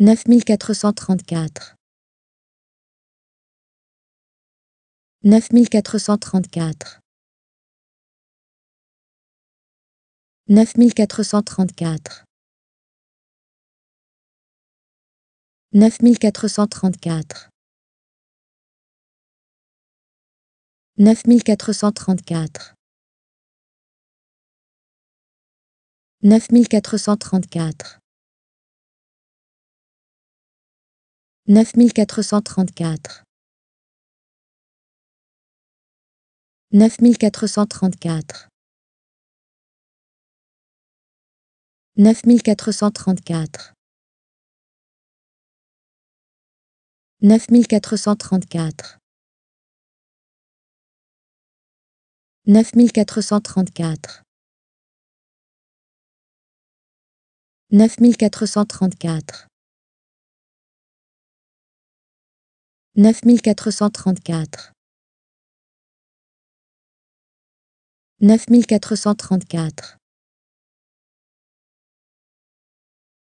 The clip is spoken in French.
9434 9434 9434 9434 9434 9434 9434 9434 9434 9434 9434 9434 Neuf mille quatre cent trente-quatre. Neuf mille quatre cent trente-quatre.